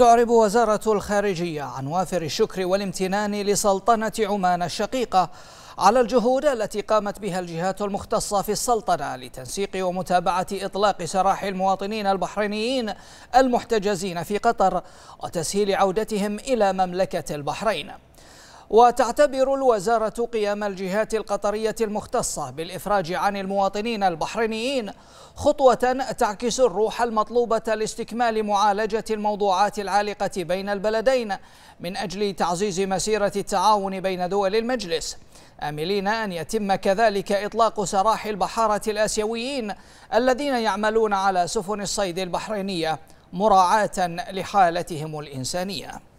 تعرب وزارة الخارجية عن وافر الشكر والامتنان لسلطنة عمان الشقيقة على الجهود التي قامت بها الجهات المختصة في السلطنة لتنسيق ومتابعة إطلاق سراح المواطنين البحرينيين المحتجزين في قطر وتسهيل عودتهم إلى مملكة البحرين وتعتبر الوزارة قيام الجهات القطرية المختصة بالإفراج عن المواطنين البحرينيين خطوة تعكس الروح المطلوبة لاستكمال معالجة الموضوعات العالقة بين البلدين من أجل تعزيز مسيرة التعاون بين دول المجلس آملين أن يتم كذلك إطلاق سراح البحارة الآسيويين الذين يعملون على سفن الصيد البحرينية مراعاة لحالتهم الإنسانية